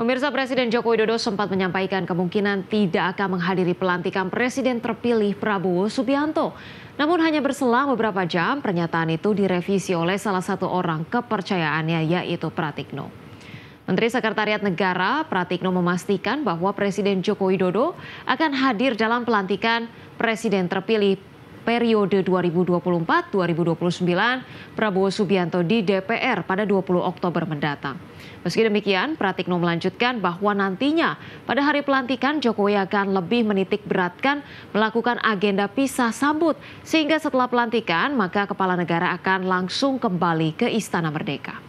Pemirsa Presiden Joko Widodo sempat menyampaikan kemungkinan tidak akan menghadiri pelantikan Presiden terpilih Prabowo Subianto. Namun hanya berselang beberapa jam, pernyataan itu direvisi oleh salah satu orang kepercayaannya yaitu Pratikno. Menteri Sekretariat Negara Pratikno memastikan bahwa Presiden Joko Widodo akan hadir dalam pelantikan Presiden terpilih periode 2024-2029 Prabowo Subianto di DPR pada 20 Oktober mendatang. Meski demikian, Pratikno melanjutkan bahwa nantinya pada hari pelantikan Jokowi akan lebih menitik beratkan melakukan agenda pisah sambut sehingga setelah pelantikan maka kepala negara akan langsung kembali ke Istana Merdeka.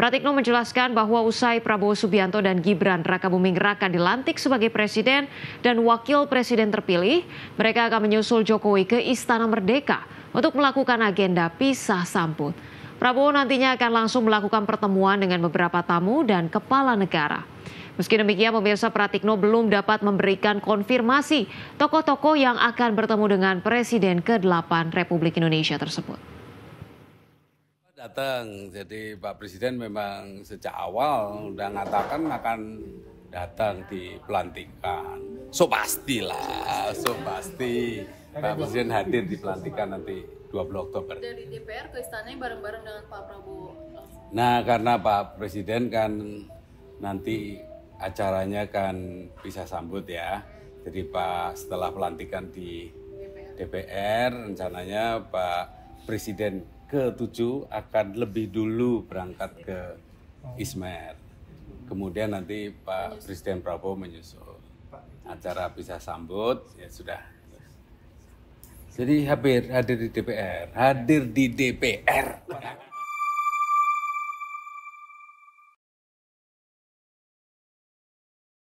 Pratikno menjelaskan bahwa usai Prabowo Subianto dan Gibran Raka Buming Raka dilantik sebagai presiden dan wakil presiden terpilih, mereka akan menyusul Jokowi ke Istana Merdeka untuk melakukan agenda pisah sambut. Prabowo nantinya akan langsung melakukan pertemuan dengan beberapa tamu dan kepala negara. Meski demikian, pemirsa Pratikno belum dapat memberikan konfirmasi tokoh-tokoh yang akan bertemu dengan Presiden ke-8 Republik Indonesia tersebut. Datang, jadi Pak Presiden memang sejak awal udah mengatakan akan datang di pelantikan. So pastilah, so pasti Pak Presiden hadir di pelantikan nanti 20 Oktober. Dari DPR ke istana bareng-bareng dengan Pak Prabowo. Nah, karena Pak Presiden kan nanti acaranya kan bisa sambut ya. Jadi Pak setelah pelantikan di DPR, rencananya Pak Presiden ke-7 akan lebih dulu berangkat ke Ismer. Kemudian nanti Pak Presiden Prabowo menyusul. Acara bisa sambut ya sudah. Jadi hadir hadir di DPR, hadir di DPR.